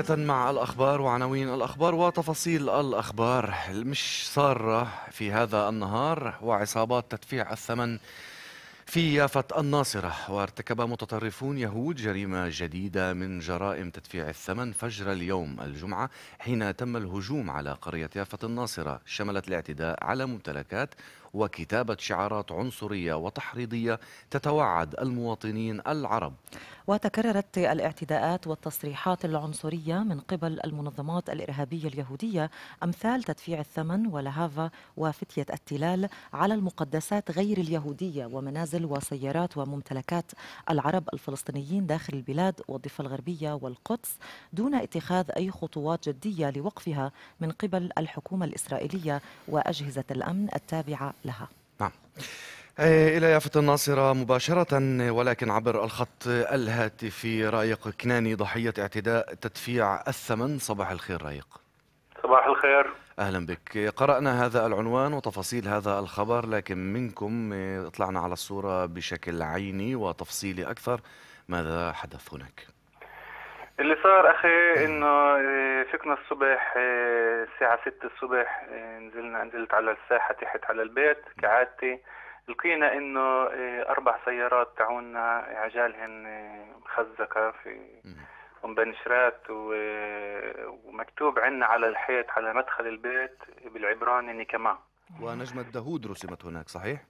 بداية مع الأخبار وعناوين الأخبار وتفاصيل الأخبار مش سارة في هذا النهار وعصابات تدفيع الثمن في يافة الناصرة وارتكب متطرفون يهود جريمة جديدة من جرائم تدفيع الثمن فجر اليوم الجمعة حين تم الهجوم على قرية يافة الناصرة شملت الاعتداء على ممتلكات وكتابة شعارات عنصرية وتحريضية تتوعد المواطنين العرب وتكررت الاعتداءات والتصريحات العنصرية من قبل المنظمات الإرهابية اليهودية أمثال تدفيع الثمن ولهافا وفتية التلال على المقدسات غير اليهودية ومنازل وسيارات وممتلكات العرب الفلسطينيين داخل البلاد والضفة الغربية والقدس دون اتخاذ أي خطوات جدية لوقفها من قبل الحكومة الإسرائيلية وأجهزة الأمن التابعة لها نعم آه، إلى يافة الناصرة مباشرة ولكن عبر الخط الهاتفي رايق كناني ضحية اعتداء تدفيع الثمن صباح الخير رايق صباح الخير أهلا بك قرأنا هذا العنوان وتفاصيل هذا الخبر لكن منكم اطلعنا على الصورة بشكل عيني وتفصيلي أكثر ماذا حدث هناك؟ اللي صار اخي انه آه، فكنا الصبح آه، الساعة 6 الصبح آه، نزلنا نزلت على الساحة تحت على البيت كعادتي لقينا انه اربع سيارات تعونا عجالهن مخزقة في ومبنشرات ومكتوب عنا على الحيط على مدخل البيت بالعبراني نيكما ونجمة داوود رسمت هناك صحيح؟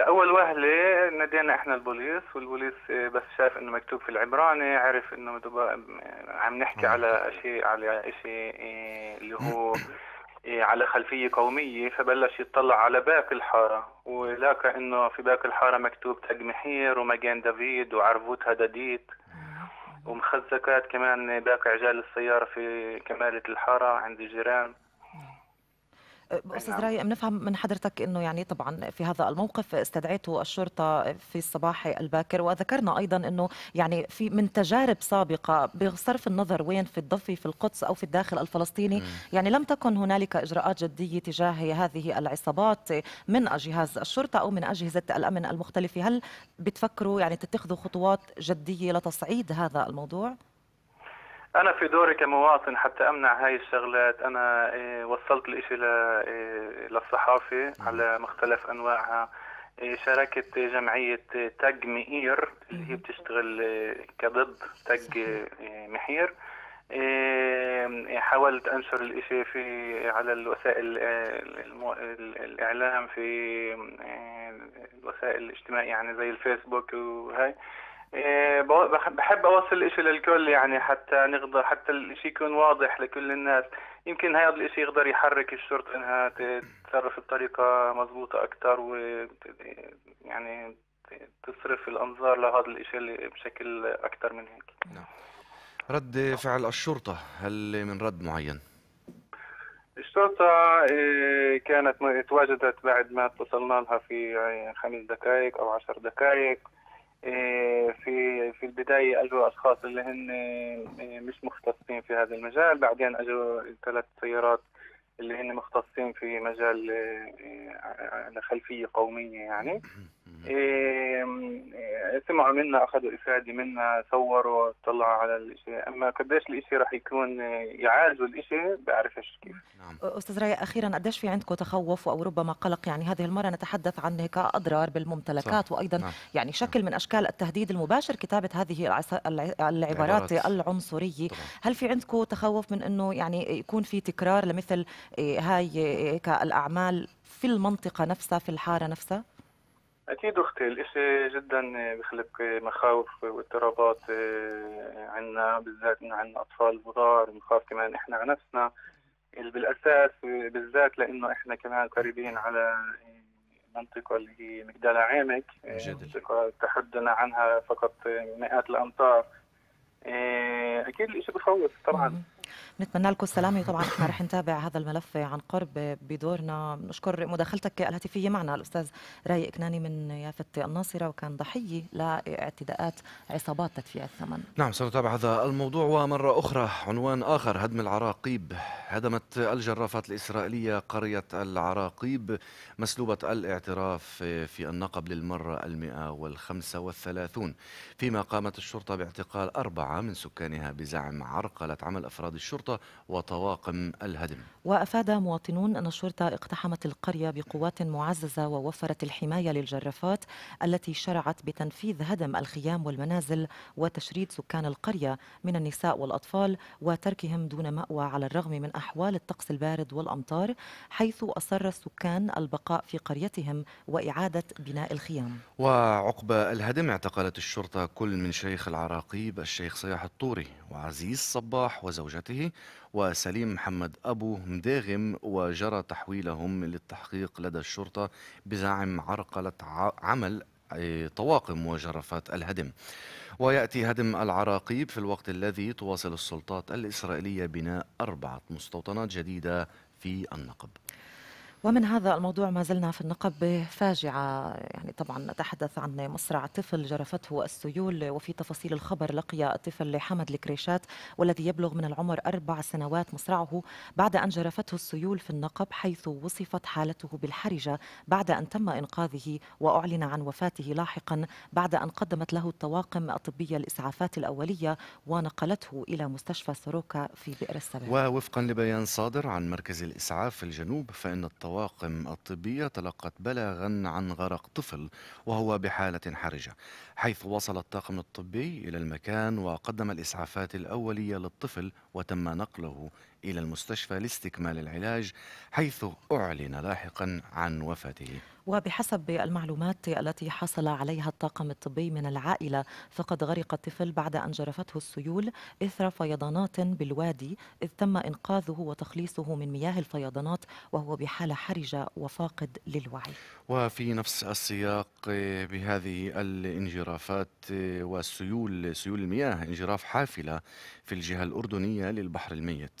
هلا اول وهله نادينا احنا البوليس والبوليس آه، بس شاف انه مكتوب في العبراني عرف انه عم نحكي على شيء على شيء آه، اللي هو آه، على خلفيه قوميه فبلش يطلع على باقي الحاره ولاقى انه في باقي الحاره مكتوب تاج محير ومجان دافيد وعرفوت هداديت ومخزكات كمان باقي عجال السياره في كماله الحاره عند الجيران استاذ نعم. راي بنفهم من حضرتك انه يعني طبعا في هذا الموقف استدعيته الشرطه في الصباح الباكر وذكرنا ايضا انه يعني في من تجارب سابقه بصرف النظر وين في الضفه في القدس او في الداخل الفلسطيني يعني لم تكن هنالك اجراءات جديه تجاه هذه العصابات من جهاز الشرطه او من اجهزه الامن المختلفه هل بتفكروا يعني تتخذوا خطوات جديه لتصعيد هذا الموضوع؟ انا في دوري كمواطن حتى امنع هاي الشغلات انا إيه، وصلت الاشي إيه، للصحافه على مختلف انواعها إيه، شاركت جمعية تاج مئير اللي هي بتشتغل كضد تاج محير حاولت انشر الاشي في على الوسائل الاعلام في الوسائل الاجتماعية يعني زي الفيسبوك وهي إيه، بحب أوصل الإشي للكل يعني حتى نقدر حتى الإشي يكون واضح لكل الناس يمكن هذا الإشي يقدر يحرك الشرطة إنها تتصرف بطريقة مضبوطة أكتر و يعني تصرف الأنظار لهذا الإشي بشكل أكتر من هيك نعم. رد فعل الشرطة هل من رد معين؟ الشرطة إيه، كانت تواجدت بعد ما اتصلنا لها في يعني، خمس دقائق أو عشر دقائق آه، في في البداية أجوا أشخاص اللي هن آه، مش مختصين في هذا المجال بعدين أجوا ثلاث سيارات اللي هن مختصين في مجال على آه، آه، خلفيه قوميه يعني آه، سمعوا منا اخذوا افاده منا صوروا طلعوا على الاشي اما قديش الاشي راح يكون يعالجوا الاشي بعرفش كيف نعم. استاذ رايا اخيرا قديش في عندكم تخوف او ربما قلق يعني هذه المره نتحدث عن هيك اضرار بالممتلكات صح. وايضا نعم. يعني شكل نعم. من اشكال التهديد المباشر كتابه هذه العبارات العنصريه طبعا. هل في عندكم تخوف من انه يعني يكون في تكرار لمثل إيه، هاي إيه، إيه، كالاعمال في المنطقه نفسها في الحاره نفسها اكيد اختي الاشي جدا بخلق مخاوف واضطرابات عندنا بالذات انه عندنا اطفال صغار بنخاف كمان احنا على نفسنا بالاساس بالذات لانه احنا كمان قريبين على منطقه اللي هي مجدل عامك منطقه تحدنا عنها فقط مئات الامتار اكيد الاشي بخوف طبعا نتمنى لكم السلامة طبعا احنا رح نتابع هذا الملف عن قرب بدورنا نشكر مداخلتك الهاتفية معنا الأستاذ راي إكناني من يافة الناصرة وكان ضحية لاعتداءات عصابات تدفيع الثمن نعم سنتابع هذا الموضوع ومرة أخرى عنوان آخر هدم العراقيب هدمت الجرافات الإسرائيلية قرية العراقيب مسلوبة الاعتراف في النقب للمرة المئة والخمسة والثلاثون فيما قامت الشرطة باعتقال أربعة من سكانها بزعم عرقلة عمل أفراد الشرطة وطواقم الهدم وأفاد مواطنون أن الشرطة اقتحمت القرية بقوات معززة ووفرت الحماية للجرافات التي شرعت بتنفيذ هدم الخيام والمنازل وتشريد سكان القرية من النساء والأطفال وتركهم دون مأوى على الرغم من أحوال الطقس البارد والأمطار حيث أصر السكان البقاء في قريتهم وإعادة بناء الخيام وعقب الهدم اعتقلت الشرطة كل من شيخ العراقيب الشيخ صياح الطوري وعزيز صباح وزوجته وسليم محمد أبو مداغم وجرى تحويلهم للتحقيق لدى الشرطة بزعم عرقلة عمل آه، طواقم وجرفات الهدم ويأتي هدم العراقيب في الوقت الذي تواصل السلطات الإسرائيلية بناء أربعة مستوطنات جديدة في النقب ومن هذا الموضوع ما زلنا في النقب فاجعة يعني طبعا نتحدث عن مصرع طفل جرفته السيول وفي تفاصيل الخبر لقي الطفل حمد الكريشات والذي يبلغ من العمر أربع سنوات مصرعه بعد أن جرفته السيول في النقب حيث وصفت حالته بالحرجة بعد أن تم إنقاذه وأعلن عن وفاته لاحقا بعد أن قدمت له الطواقم الطبية الإسعافات الأولية ونقلته إلى مستشفى سروكا في بئر السبع ووفقا لبيان صادر عن مركز الإسعاف في الجنوب فإن الط الطواقم الطبية تلقت بلاغا عن غرق طفل وهو بحالة حرجة حيث وصل الطاقم الطبي إلى المكان وقدم الإسعافات الأولية للطفل وتم نقله إلى المستشفى لاستكمال العلاج حيث أعلن لاحقا عن وفاته وبحسب المعلومات التي حصل عليها الطاقم الطبي من العائلة فقد غرق الطفل بعد أن جرفته السيول إثر فيضانات بالوادي إذ تم إنقاذه وتخليصه من مياه الفيضانات وهو بحالة حرجة وفاقد للوعي وفي نفس السياق بهذه الانجرافات والسيول سيول المياه انجراف حافلة في الجهة الأردنية للبحر الميت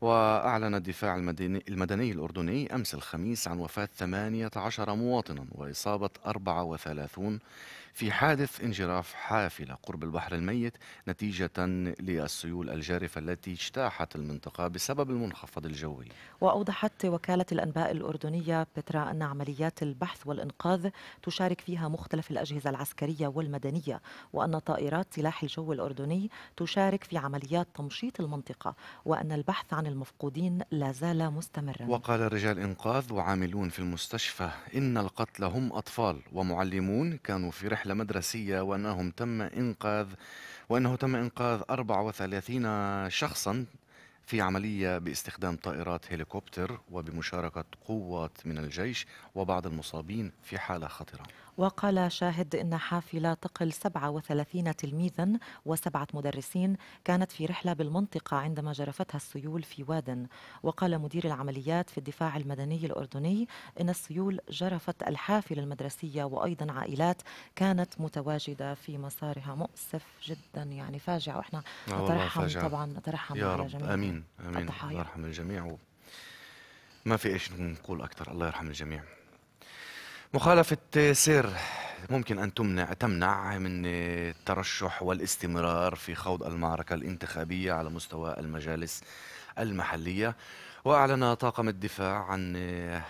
وأعلن الدفاع المدني, المدني الأردني أمس الخميس عن وفاة 18 مواطنا وإصابة 34 في حادث انجراف حافلة قرب البحر الميت نتيجة للسيول الجارفة التي اجتاحت المنطقة بسبب المنخفض الجوي وأوضحت وكالة الأنباء الأردنية بترا أن عمليات البحث والإنقاذ تشارك فيها مختلف الأجهزة العسكرية والمدنية وأن طائرات سلاح الجو الأردني تشارك في عمليات تمشيط المنطقة وأن البحث عن عن المفقودين لا زال مستمرا وقال رجال إنقاذ وعاملون في المستشفى إن القتل هم أطفال ومعلمون كانوا في رحلة مدرسية وأنهم تم إنقاذ وأنه تم إنقاذ 34 شخصا في عملية باستخدام طائرات هليكوبتر وبمشاركة قوات من الجيش وبعض المصابين في حالة خطرة وقال شاهد إن حافلة تقل 37 تلميذا وسبعة مدرسين كانت في رحلة بالمنطقة عندما جرفتها السيول في واد وقال مدير العمليات في الدفاع المدني الأردني إن السيول جرفت الحافلة المدرسية وأيضا عائلات كانت متواجدة في مسارها مؤسف جدا يعني فاجعة وإحنا آه، نترحم طبعا نترحم يا على رب جميع أمين أمين الله يرحم الجميع و... ما في ايش نقول اكثر الله يرحم الجميع مخالفة سير ممكن أن تمنع تمنع من الترشح والاستمرار في خوض المعركة الانتخابية على مستوى المجالس المحلية وأعلن طاقم الدفاع عن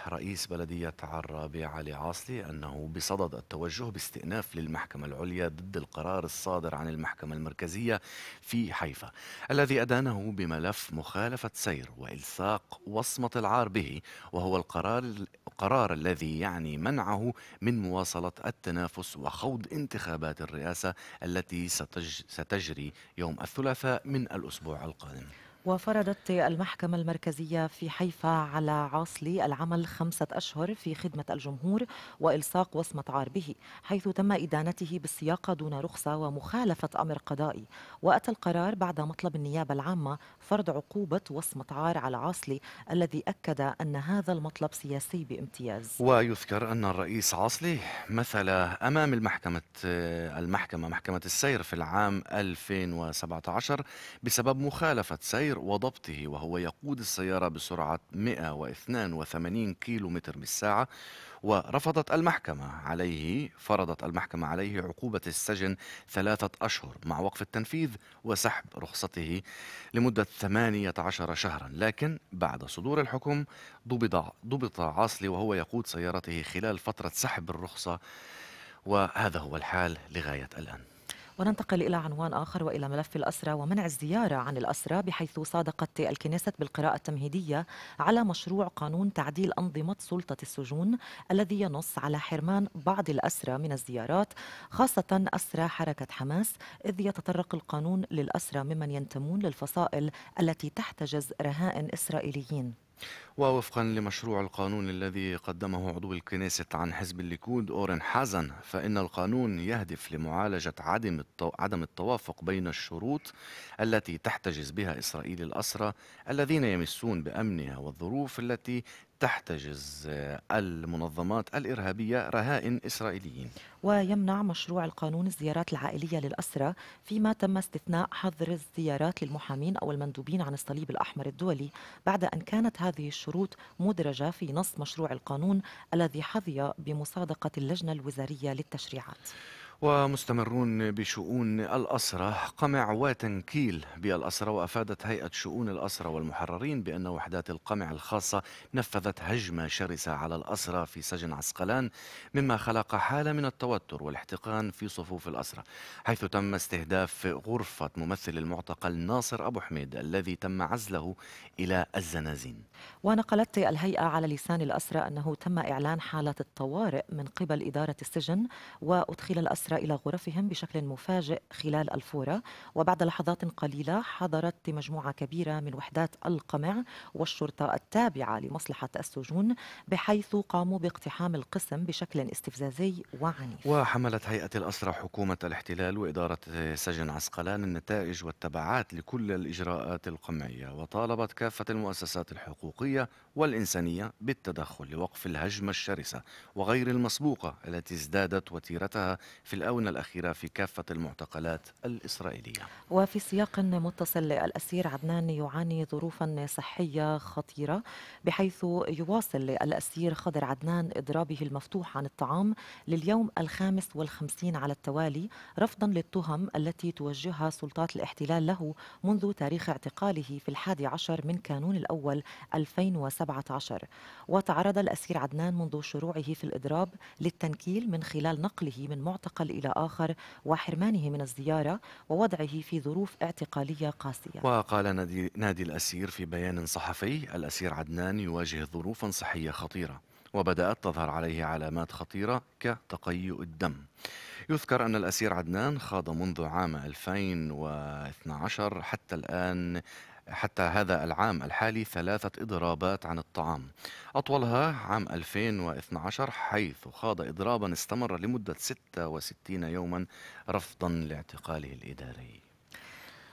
رئيس بلدية عرابة علي عاصلي أنه بصدد التوجه باستئناف للمحكمة العليا ضد القرار الصادر عن المحكمة المركزية في حيفا الذي أدانه بملف مخالفة سير وإلصاق وصمة العار به وهو القرار القرار الذي يعني منعه من مواصلة التنافس وخوض انتخابات الرئاسة التي ستجري يوم الثلاثاء من الأسبوع القادم وفرضت المحكمة المركزية في حيفا على عاصلي العمل خمسة أشهر في خدمة الجمهور وإلصاق وصمة عار به حيث تم إدانته بالسياقة دون رخصة ومخالفة أمر قضائي وأتى القرار بعد مطلب النيابة العامة فرض عقوبة وصمة عار على عاصلي الذي أكد أن هذا المطلب سياسي بامتياز ويذكر أن الرئيس عاصلي مثل أمام المحكمة المحكمة محكمة السير في العام 2017 بسبب مخالفة سير التعبير وضبطه وهو يقود السيارة بسرعة 182 كيلو متر بالساعة ورفضت المحكمة عليه فرضت المحكمة عليه عقوبة السجن ثلاثة أشهر مع وقف التنفيذ وسحب رخصته لمدة 18 شهرا لكن بعد صدور الحكم ضبط, ضبط عاصلي وهو يقود سيارته خلال فترة سحب الرخصة وهذا هو الحال لغاية الآن وننتقل إلى عنوان آخر وإلى ملف الأسرة ومنع الزيارة عن الأسرة بحيث صادقت الكنيسة بالقراءة التمهيدية على مشروع قانون تعديل أنظمة سلطة السجون الذي ينص على حرمان بعض الأسرة من الزيارات خاصة أسرى حركة حماس إذ يتطرق القانون للأسرة ممن ينتمون للفصائل التي تحتجز رهائن إسرائيليين ووفقا لمشروع القانون الذي قدمه عضو الكنيست عن حزب الليكود أورن حزن فإن القانون يهدف لمعالجة عدم عدم التوافق بين الشروط التي تحتجز بها إسرائيل الأسرى الذين يمسون بأمنها والظروف التي تحتجز المنظمات الإرهابية رهائن إسرائيليين ويمنع مشروع القانون الزيارات العائلية للأسرة فيما تم استثناء حظر الزيارات للمحامين أو المندوبين عن الصليب الأحمر الدولي بعد أن كانت هذه الشروط مدرجة في نص مشروع القانون الذي حظي بمصادقة اللجنة الوزارية للتشريعات ومستمرون بشؤون الأسرة قمع وتنكيل بالأسرة وأفادت هيئة شؤون الأسرة والمحررين بأن وحدات القمع الخاصة نفذت هجمة شرسة على الأسرة في سجن عسقلان مما خلق حالة من التوتر والاحتقان في صفوف الأسرة حيث تم استهداف غرفة ممثل المعتقل ناصر أبو حميد الذي تم عزله إلى الزنازين ونقلت الهيئة على لسان الأسرة أنه تم إعلان حالة الطوارئ من قبل إدارة السجن وأدخل الأسرة إلى غرفهم بشكل مفاجئ خلال الفورة وبعد لحظات قليلة حضرت مجموعة كبيرة من وحدات القمع والشرطة التابعة لمصلحة السجون بحيث قاموا باقتحام القسم بشكل استفزازي وعنيف وحملت هيئة الأسرى حكومة الاحتلال وإدارة سجن عسقلان النتائج والتبعات لكل الإجراءات القمعية وطالبت كافة المؤسسات الحقوقية والإنسانية بالتدخل لوقف الهجمة الشرسة وغير المسبوقة التي ازدادت وتيرتها في الآونة الأخيرة في كافة المعتقلات الإسرائيلية وفي سياق متصل الأسير عدنان يعاني ظروفا صحية خطيرة بحيث يواصل الأسير خضر عدنان إضرابه المفتوح عن الطعام لليوم الخامس والخمسين على التوالي رفضا للتهم التي توجهها سلطات الاحتلال له منذ تاريخ اعتقاله في الحادي عشر من كانون الأول 2017 وتعرض الأسير عدنان منذ شروعه في الإضراب للتنكيل من خلال نقله من معتقل منطقل إلى آخر وحرمانه من الزيارة ووضعه في ظروف اعتقالية قاسية وقال نادي, نادي الأسير في بيان صحفي الأسير عدنان يواجه ظروفا صحية خطيرة وبدأت تظهر عليه علامات خطيرة كتقيؤ الدم يذكر أن الأسير عدنان خاض منذ عام 2012 حتى الآن حتى هذا العام الحالي ثلاثة إضرابات عن الطعام أطولها عام 2012 حيث خاض إضرابا استمر لمدة 66 يوما رفضا لاعتقاله الإداري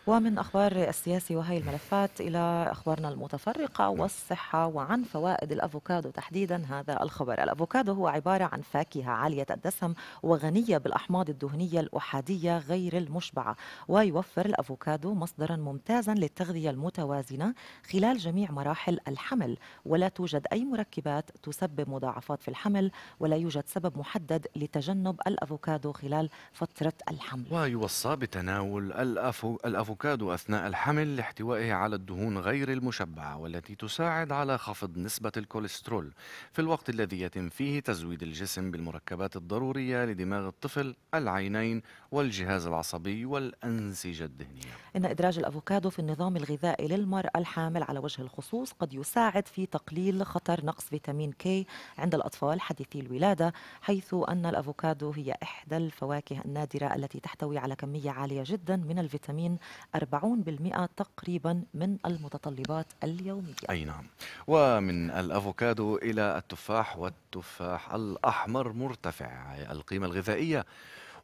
ومن أخبار السياسة وهي الملفات إلى أخبارنا المتفرقة والصحة وعن فوائد الأفوكادو تحديدا هذا الخبر الأفوكادو هو عبارة عن فاكهة عالية الدسم وغنية بالأحماض الدهنية الأحادية غير المشبعة ويوفر الأفوكادو مصدرا ممتازا للتغذية المتوازنة خلال جميع مراحل الحمل ولا توجد أي مركبات تسبب مضاعفات في الحمل ولا يوجد سبب محدد لتجنب الأفوكادو خلال فترة الحمل ويوصى بتناول الأفو... الأفوكادو أثناء الحمل لاحتوائه على الدهون غير المشبعة والتي تساعد على خفض نسبة الكوليسترول في الوقت الذي يتم فيه تزويد الجسم بالمركبات الضرورية لدماغ الطفل، العينين والجهاز العصبي والأنسجة الدهنية. إن إدراج الأفوكادو في النظام الغذائي للمرأة الحامل على وجه الخصوص قد يساعد في تقليل خطر نقص فيتامين كي عند الأطفال حديثي الولادة، حيث أن الأفوكادو هي إحدى الفواكه النادرة التي تحتوي على كمية عالية جدا من الفيتامين 40% تقريبا من المتطلبات اليومية أي نعم ومن الأفوكادو إلى التفاح والتفاح الأحمر مرتفع القيمة الغذائية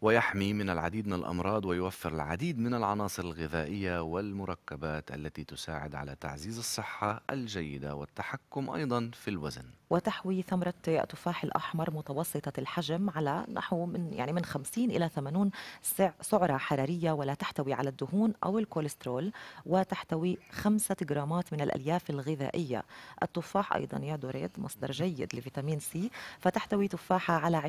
ويحمي من العديد من الأمراض ويوفر العديد من العناصر الغذائية والمركبات التي تساعد على تعزيز الصحة الجيدة والتحكم أيضا في الوزن وتحوي ثمرة التفاح الأحمر متوسطة الحجم على نحو من يعني من 50 إلى 80 سعرة حرارية ولا تحتوي على الدهون أو الكوليسترول وتحتوي 5 جرامات من الألياف الغذائية التفاح أيضا يا دوريد مصدر جيد لفيتامين سي فتحتوي تفاحة على 20%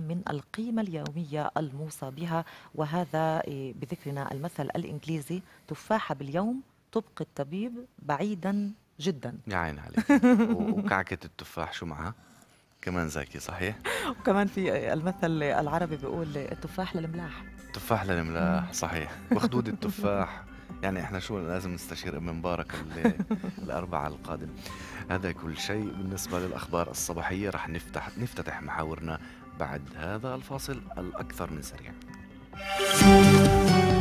من القيمة اليومية الصحية الموصى بها وهذا إيه، بذكرنا المثل الإنجليزي تفاحة باليوم تبقي الطبيب بعيدا جدا يا عين عليك وكعكة التفاح شو معها؟ كمان زاكي صحيح؟ وكمان في المثل العربي بيقول التفاح للملاح التفاح للملاح صحيح وخدود التفاح يعني احنا شو لازم نستشير ابن مبارك الاربعاء القادم هذا كل شيء بالنسبه للاخبار الصباحيه رح نفتح نفتتح محاورنا بعد هذا الفاصل الأكثر من سريع.